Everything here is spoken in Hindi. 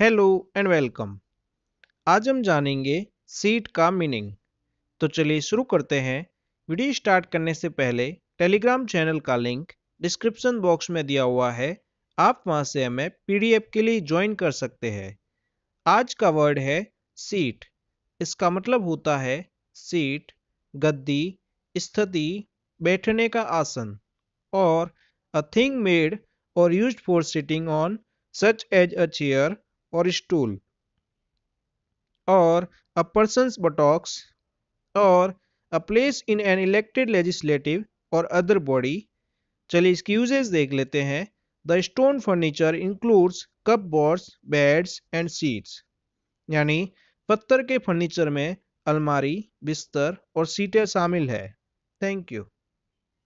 हेलो एंड वेलकम आज हम जानेंगे सीट का मीनिंग तो चलिए शुरू करते हैं वीडियो स्टार्ट करने से पहले टेलीग्राम चैनल का लिंक डिस्क्रिप्शन बॉक्स में दिया हुआ है आप वहां से हमें पीडीएफ के लिए ज्वाइन कर सकते हैं आज का वर्ड है सीट इसका मतलब होता है सीट गद्दी स्थिति बैठने का आसन और a thing made or use for sitting on such as a chair or stool or a person buttocks or a place in an elected legislative or other body चलिए इसकी यूजेज देख लेते हैं the stone furniture includes cupboards beds and seats यानी पत्थर के फर्नीचर में अलमारी बिस्तर और सीटें शामिल है थैंक यू